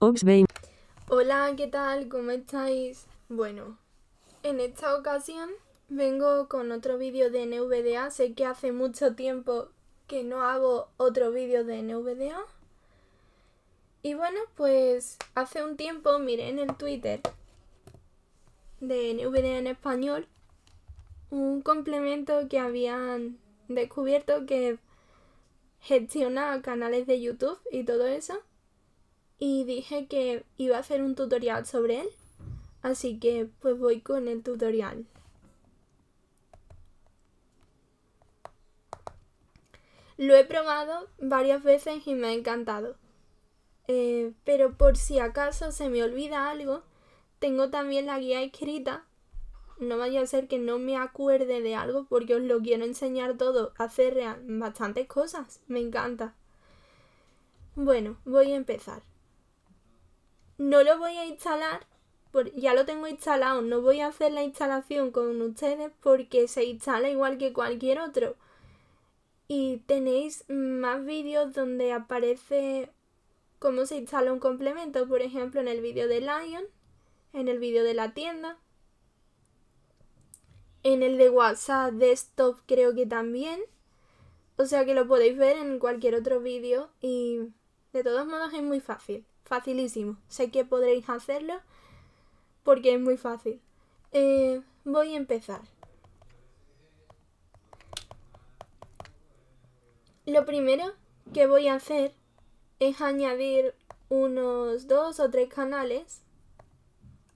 Hola, ¿qué tal? ¿Cómo estáis? Bueno, en esta ocasión vengo con otro vídeo de NVDA. Sé que hace mucho tiempo que no hago otro vídeo de NVDA. Y bueno, pues hace un tiempo miré en el Twitter de NVDA en español un complemento que habían descubierto que gestiona canales de YouTube y todo eso y dije que iba a hacer un tutorial sobre él. Así que pues voy con el tutorial. Lo he probado varias veces y me ha encantado. Eh, pero por si acaso se me olvida algo, tengo también la guía escrita. No vaya a ser que no me acuerde de algo porque os lo quiero enseñar todo. Hacer bastantes cosas. Me encanta. Bueno, voy a empezar no lo voy a instalar, ya lo tengo instalado, no voy a hacer la instalación con ustedes porque se instala igual que cualquier otro. Y tenéis más vídeos donde aparece cómo se instala un complemento, por ejemplo en el vídeo de Lion, en el vídeo de la tienda, en el de WhatsApp Desktop creo que también. O sea que lo podéis ver en cualquier otro vídeo y de todos modos es muy fácil. Facilísimo. Sé que podréis hacerlo porque es muy fácil. Eh, voy a empezar. Lo primero que voy a hacer es añadir unos dos o tres canales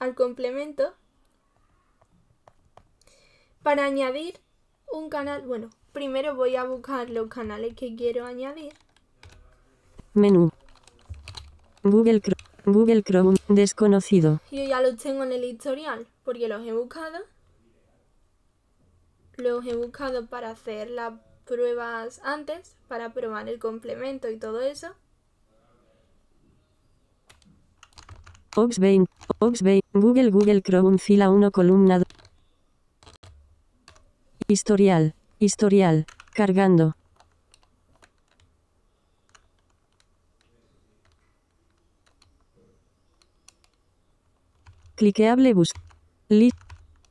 al complemento para añadir un canal, bueno, primero voy a buscar los canales que quiero añadir. Menú, Google, Chrome, desconocido. Yo ya los tengo en el historial porque los he buscado. Los he buscado para hacer las pruebas antes, para probar el complemento y todo eso. Oxbane, Oxbane, Google, Google Chrome, fila 1, columna 2. Historial, historial, cargando. Cliqueable bus. List.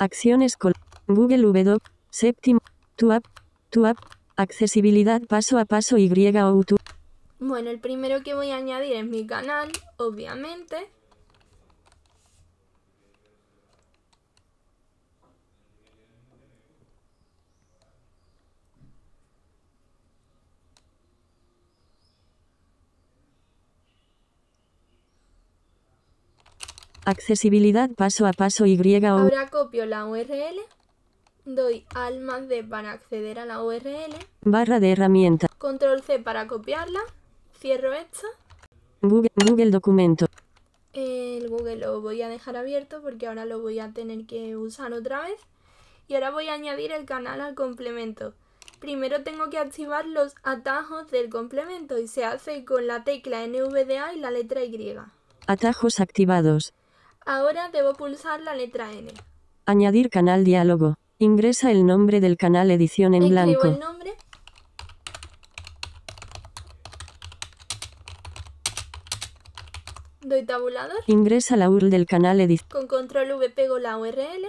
Acciones con Google VDoc. Séptimo. Tu app. Tu app. Accesibilidad paso a paso y o tu. Bueno, el primero que voy a añadir es mi canal, obviamente. Accesibilidad paso a paso Y. Ahora copio la URL. Doy al de para acceder a la URL. Barra de herramienta. Control C para copiarla. Cierro esta. Google, Google Documento. El Google lo voy a dejar abierto porque ahora lo voy a tener que usar otra vez. Y ahora voy a añadir el canal al complemento. Primero tengo que activar los atajos del complemento y se hace con la tecla NVDA y la letra Y. Atajos activados. Ahora debo pulsar la letra N. Añadir canal diálogo. Ingresa el nombre del canal edición en Escribo blanco. el nombre. Doy tabulador. Ingresa la URL del canal edición. Con control V pego la URL.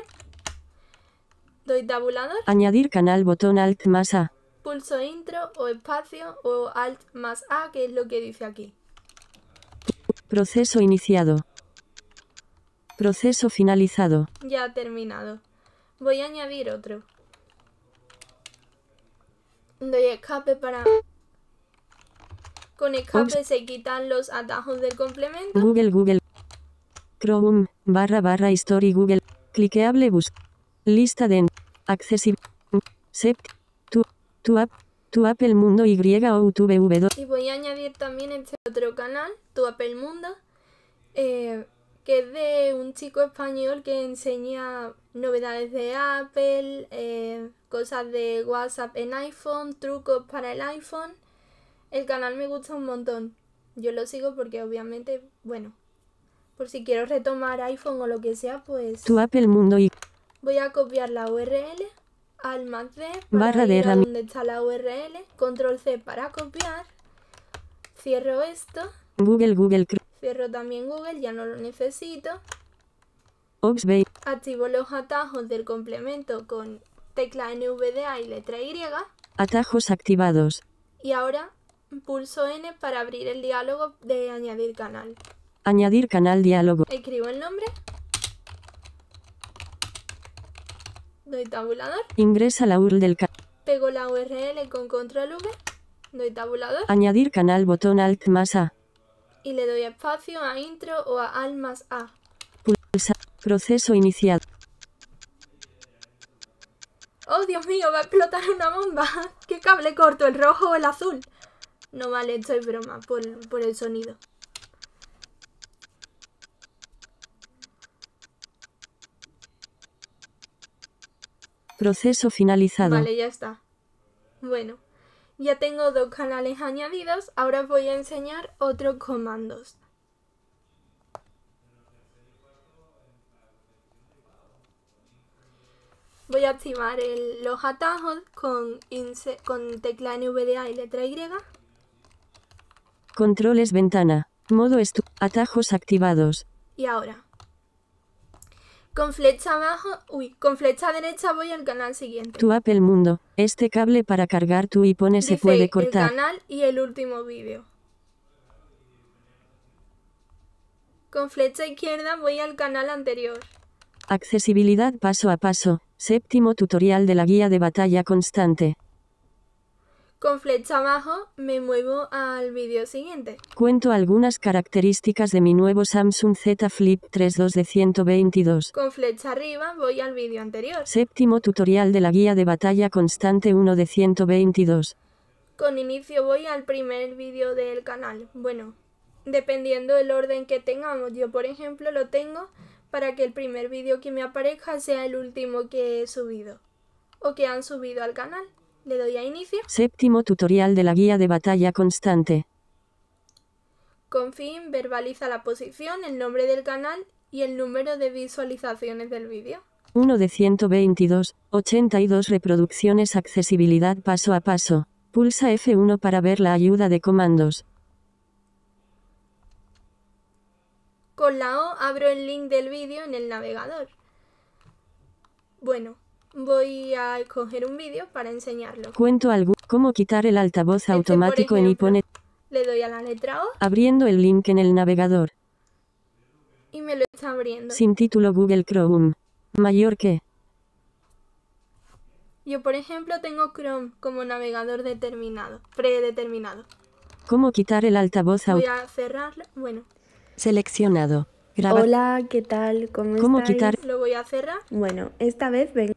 Doy tabulador. Añadir canal botón alt más A. Pulso intro o espacio o alt más A, que es lo que dice aquí. Proceso iniciado. Proceso finalizado. Ya terminado. Voy a añadir otro. Doy escape para... Con escape se quitan los atajos del complemento. Google, Google. Chrome, barra barra History Google. Cliqueable bus. Lista de... Accesible. Sep. Tu, tu app. Tu el Mundo Y o YouTube V2. Y voy a añadir también este otro canal, Tu el Mundo. Eh, que es de un chico español que enseña novedades de Apple, eh, cosas de WhatsApp en iPhone, trucos para el iPhone. El canal me gusta un montón. Yo lo sigo porque obviamente, bueno, por si quiero retomar iPhone o lo que sea, pues... Tu Mundo y... Voy a copiar la URL al más de. barra de ir donde está la URL, control C para copiar, cierro esto. Google, Google, Cierro también Google, ya no lo necesito. Oxbay. Activo los atajos del complemento con tecla NVDA y letra Y. Atajos activados. Y ahora pulso N para abrir el diálogo de añadir canal. Añadir canal diálogo. Escribo el nombre. Doy tabulador. Ingresa la URL del canal. Pego la URL con control V. Doy tabulador. Añadir canal botón alt más A y le doy espacio a intro o a almas a. proceso iniciado. Oh, Dios mío, va a explotar una bomba. ¿Qué cable corto, el rojo o el azul? No vale, Estoy broma por, por el sonido. Proceso finalizado. Vale, ya está. Bueno. Ya tengo dos canales añadidos, ahora voy a enseñar otros comandos. Voy a activar los atajos con, con tecla NVDA y letra Y. Controles ventana. Modo atajos activados. Y ahora, con flecha abajo, uy, con flecha derecha voy al canal siguiente. Tu app el mundo, este cable para cargar tu iPhone se puede cortar. el canal y el último vídeo. Con flecha izquierda voy al canal anterior. Accesibilidad paso a paso, séptimo tutorial de la guía de batalla constante. Con flecha abajo me muevo al vídeo siguiente. Cuento algunas características de mi nuevo Samsung Z Flip 32 de 122. Con flecha arriba voy al vídeo anterior. Séptimo tutorial de la guía de batalla constante 1 de 122. Con inicio voy al primer vídeo del canal. Bueno, dependiendo del orden que tengamos. Yo por ejemplo lo tengo para que el primer vídeo que me aparezca sea el último que he subido o que han subido al canal. Le doy a inicio. Séptimo tutorial de la guía de batalla constante. Con fin, verbaliza la posición, el nombre del canal y el número de visualizaciones del vídeo. 1 de 122, 82 reproducciones accesibilidad paso a paso. Pulsa F1 para ver la ayuda de comandos. Con la O abro el link del vídeo en el navegador. Bueno, Voy a coger un vídeo para enseñarlo. Cuento algo. ¿Cómo quitar el altavoz automático en iPhone? Le doy a la letra O. Abriendo el link en el navegador. Y me lo está abriendo. Sin título Google Chrome. Mayor que. Yo, por ejemplo, tengo Chrome como navegador determinado, predeterminado. ¿Cómo quitar el altavoz automático? Voy a cerrarlo. Bueno. Seleccionado. Hola, ¿qué tal? ¿Cómo, ¿Cómo Lo voy a cerrar. Bueno, esta vez vengo.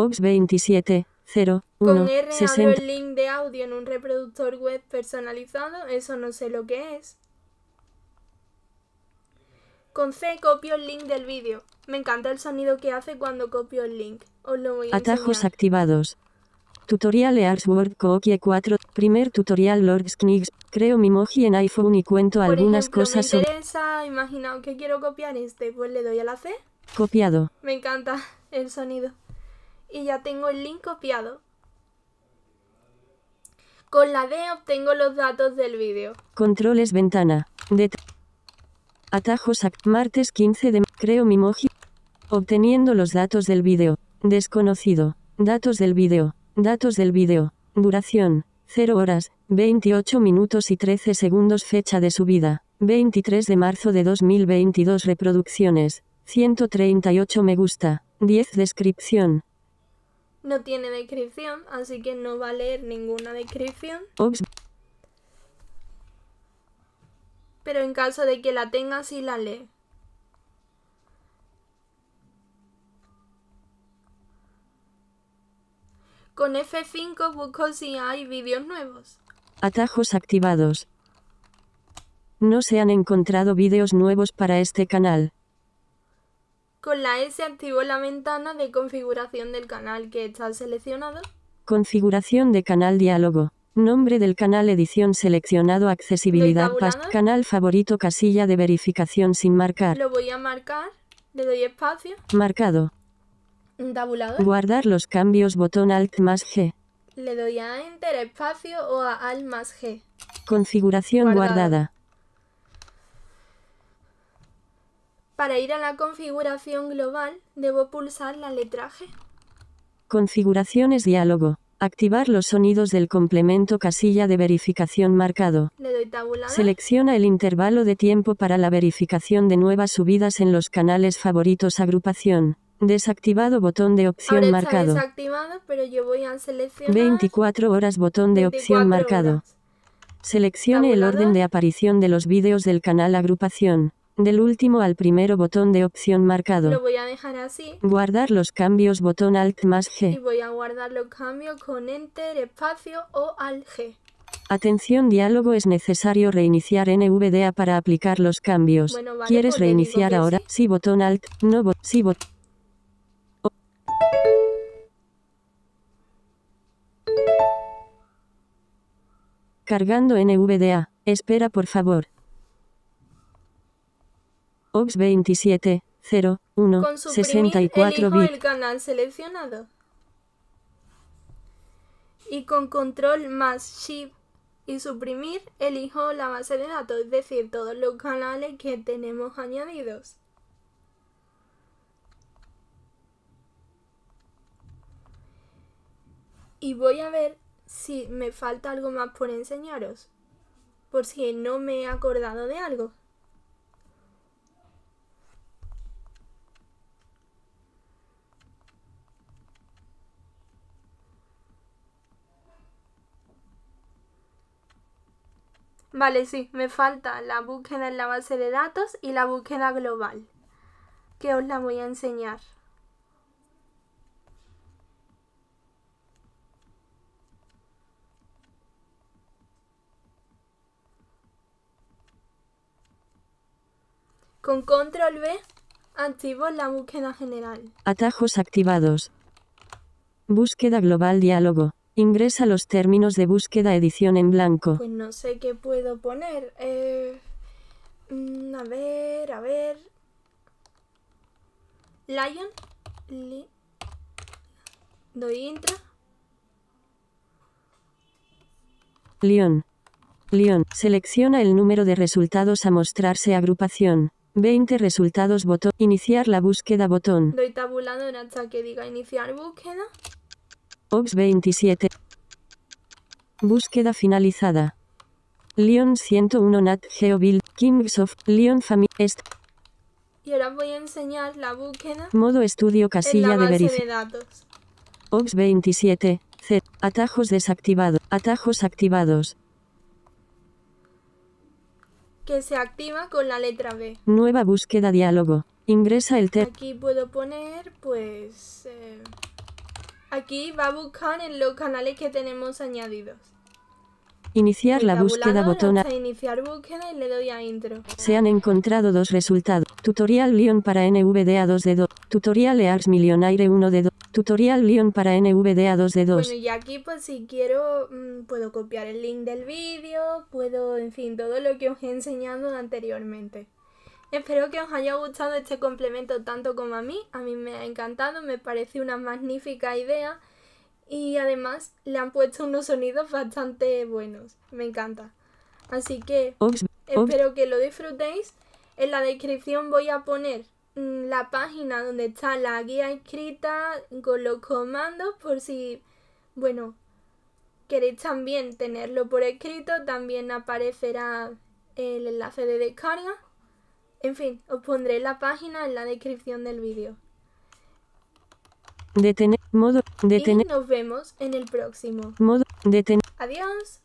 Box 27. 0, 1, Con R 60. el link de audio en un reproductor web personalizado, eso no sé lo que es. Con C copio el link del vídeo. Me encanta el sonido que hace cuando copio el link. Os lo voy a Atajos activados. Tutorial Ears Word Cookie 4. Primer tutorial Lords Knicks. Creo mi moji en iPhone y cuento algunas cosas me interesa, imaginaos que quiero copiar este, pues le doy a la C. Copiado. Me encanta el sonido y ya tengo el link copiado. Con la D obtengo los datos del vídeo. Controles ventana. de Atajos act martes 15 de creo mi moji. Obteniendo los datos del vídeo. Desconocido. Datos del vídeo. Datos del vídeo. Duración. 0 horas, 28 minutos y 13 segundos fecha de subida. 23 de marzo de 2022 reproducciones. 138 me gusta. 10 descripción. No tiene descripción, así que no va a leer ninguna descripción. Pero en caso de que la tenga, sí la lee. Con F5 busco si hay vídeos nuevos. Atajos activados. No se han encontrado vídeos nuevos para este canal. Con la S activo la ventana de configuración del canal que está seleccionado. Configuración de canal diálogo. Nombre del canal edición seleccionado accesibilidad past canal favorito casilla de verificación sin marcar. Lo voy a marcar. Le doy espacio. Marcado. Tabulador. Guardar los cambios botón alt más G. Le doy a enter espacio o a alt más G. Configuración guardada. Para ir a la configuración global, debo pulsar la letra G. Configuraciones diálogo. Activar los sonidos del complemento casilla de verificación marcado. Le doy Selecciona el intervalo de tiempo para la verificación de nuevas subidas en los canales favoritos agrupación. Desactivado botón de opción marcado. 24 horas botón de opción marcado. Seleccione el orden de aparición de los vídeos del canal agrupación. Del último al primero botón de opción marcado. Lo voy a dejar así. Guardar los cambios botón Alt más G. Y voy a guardar los cambios con Enter, espacio o Alt G. Atención diálogo es necesario reiniciar NVDA para aplicar los cambios. ¿Quieres reiniciar ahora? Sí. botón Alt, no botón. Cargando NVDA. Espera por favor. OBS 2701 Con suprimir el canal seleccionado. Y con control más shift y suprimir, elijo la base de datos, es decir, todos los canales que tenemos añadidos. Y voy a ver si me falta algo más por enseñaros, por si no me he acordado de algo. Vale, sí, me falta la búsqueda en la base de datos y la búsqueda global, que os la voy a enseñar. Con control B activo la búsqueda general. Atajos activados. Búsqueda global diálogo. Ingresa los términos de búsqueda edición en blanco. Pues no sé qué puedo poner. Eh, mm, a ver, a ver. Lion. doy intra. León. León. Selecciona el número de resultados a mostrarse agrupación. 20 resultados botón. Iniciar la búsqueda botón. Doy tabulador hasta que diga iniciar búsqueda. OX 27. Búsqueda finalizada. Leon 101 Nat Geobuild Kings of Leon Family Y ahora voy a enseñar la búsqueda. Modo estudio casilla de verificación. OX 27. C. Atajos desactivados. Atajos activados. Que se activa con la letra B. Nueva búsqueda diálogo. Ingresa el texto. Aquí puedo poner, pues. Eh... Aquí va a buscar en los canales que tenemos añadidos. Iniciar la búsqueda botón Se han encontrado dos resultados. Tutorial Leon para NVDA 2 de 2. Tutorial Ears Millionaire 1 d 2. Tutorial Leon para NVDA 2 d 2. Bueno, y aquí pues si quiero mm, puedo copiar el link del vídeo, puedo, en fin, todo lo que os he enseñado anteriormente. Espero que os haya gustado este complemento tanto como a mí. A mí me ha encantado, me parece una magnífica idea y además le han puesto unos sonidos bastante buenos. Me encanta. Así que espero que lo disfrutéis. En la descripción voy a poner mm, la página donde está la guía escrita con los comandos por si, bueno, queréis también tenerlo por escrito. También aparecerá el enlace de descarga. En fin, os pondré la página en la descripción del vídeo. Detener, modo, detener. nos vemos en el próximo. Modo, detener. Adiós.